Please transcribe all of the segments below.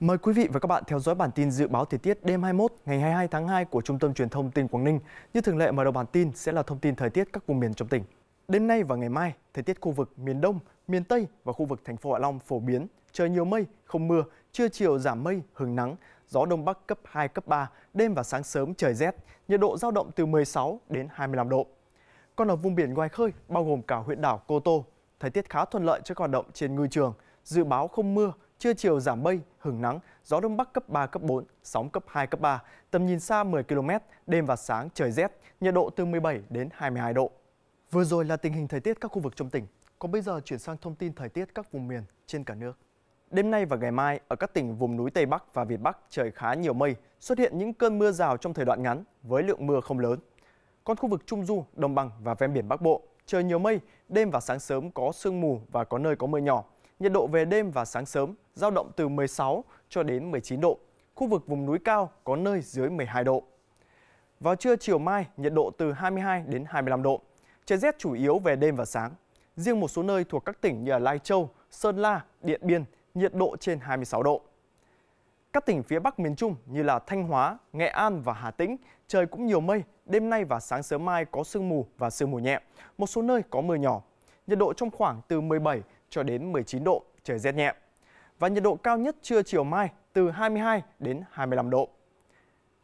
Mời quý vị và các bạn theo dõi bản tin dự báo thời tiết đêm 21 ngày 22 tháng 2 của Trung tâm Truyền thông tỉnh Quảng Ninh. Như thường lệ mở đầu bản tin sẽ là thông tin thời tiết các vùng miền trong tỉnh. Đêm nay và ngày mai, thời tiết khu vực miền Đông, miền Tây và khu vực thành phố Hạ Long phổ biến trời nhiều mây, không mưa, trưa chiều giảm mây, hứng nắng, gió đông bắc cấp 2 cấp 3, đêm và sáng sớm trời rét, nhiệt độ dao động từ 16 đến 25 độ. Còn ở vùng biển ngoài khơi bao gồm cả huyện đảo Cô Tô, thời tiết khá thuận lợi cho hoạt động trên ngư trường, dự báo không mưa, Trưa chiều giảm mây, hứng nắng, gió đông bắc cấp 3, cấp 4, sóng cấp 2, cấp 3, tầm nhìn xa 10 km, đêm và sáng trời rét, nhiệt độ từ 17 đến 22 độ. Vừa rồi là tình hình thời tiết các khu vực trong tỉnh, còn bây giờ chuyển sang thông tin thời tiết các vùng miền trên cả nước. Đêm nay và ngày mai, ở các tỉnh vùng núi Tây Bắc và Việt Bắc trời khá nhiều mây, xuất hiện những cơn mưa rào trong thời đoạn ngắn với lượng mưa không lớn. Còn khu vực Trung Du, Đồng Bằng và ven biển Bắc Bộ, trời nhiều mây, đêm và sáng sớm có sương mù và có nơi có mưa nhỏ, nhiệt độ về đêm và sáng sớm giao động từ 16 cho đến 19 độ. Khu vực vùng núi cao có nơi dưới 12 độ. Vào trưa chiều mai, nhiệt độ từ 22 đến 25 độ. Trời rét chủ yếu về đêm và sáng. Riêng một số nơi thuộc các tỉnh như Lai Châu, Sơn La, Điện Biên, nhiệt độ trên 26 độ. Các tỉnh phía Bắc miền Trung như là Thanh Hóa, Nghệ An và Hà Tĩnh, trời cũng nhiều mây, đêm nay và sáng sớm mai có sương mù và sương mù nhẹ, một số nơi có mưa nhỏ. Nhiệt độ trong khoảng từ 17 cho đến 19 độ, trời rét nhẹ. Và nhiệt độ cao nhất trưa chiều mai từ 22 đến 25 độ.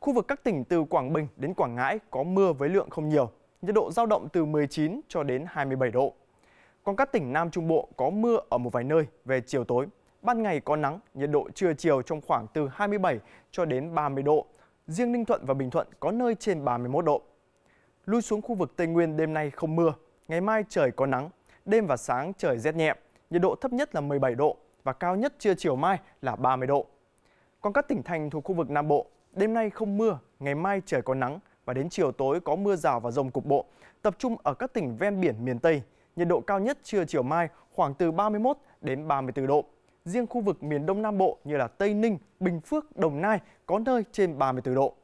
Khu vực các tỉnh từ Quảng Bình đến Quảng Ngãi có mưa với lượng không nhiều, nhiệt độ giao động từ 19 cho đến 27 độ. Còn các tỉnh Nam Trung Bộ có mưa ở một vài nơi về chiều tối, ban ngày có nắng, nhiệt độ trưa chiều trong khoảng từ 27 cho đến 30 độ. Riêng Ninh Thuận và Bình Thuận có nơi trên 31 độ. Lui xuống khu vực Tây Nguyên đêm nay không mưa, ngày mai trời có nắng, đêm và sáng trời rét nhẹ, nhiệt độ thấp nhất là 17 độ và cao nhất trưa chiều mai là 30 độ. Còn các tỉnh thành thuộc khu vực Nam Bộ, đêm nay không mưa, ngày mai trời có nắng và đến chiều tối có mưa rào và rông cục bộ, tập trung ở các tỉnh ven biển miền Tây. Nhiệt độ cao nhất trưa chiều mai khoảng từ 31 đến 34 độ. Riêng khu vực miền Đông Nam Bộ như là Tây Ninh, Bình Phước, Đồng Nai có nơi trên 34 độ.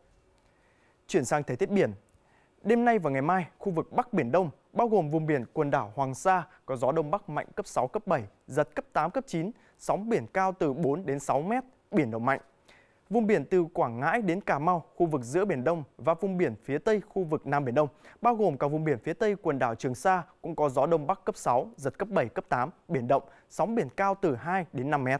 Chuyển sang thời tiết biển, Đêm nay và ngày mai, khu vực Bắc Biển Đông, bao gồm vùng biển quần đảo Hoàng Sa, có gió Đông Bắc mạnh cấp 6, cấp 7, giật cấp 8, cấp 9, sóng biển cao từ 4 đến 6 mét, biển động mạnh. Vùng biển từ Quảng Ngãi đến Cà Mau, khu vực giữa Biển Đông và vùng biển phía Tây khu vực Nam Biển Đông, bao gồm cả vùng biển phía Tây quần đảo Trường Sa cũng có gió Đông Bắc cấp 6, giật cấp 7, cấp 8, biển động, sóng biển cao từ 2 đến 5 mét.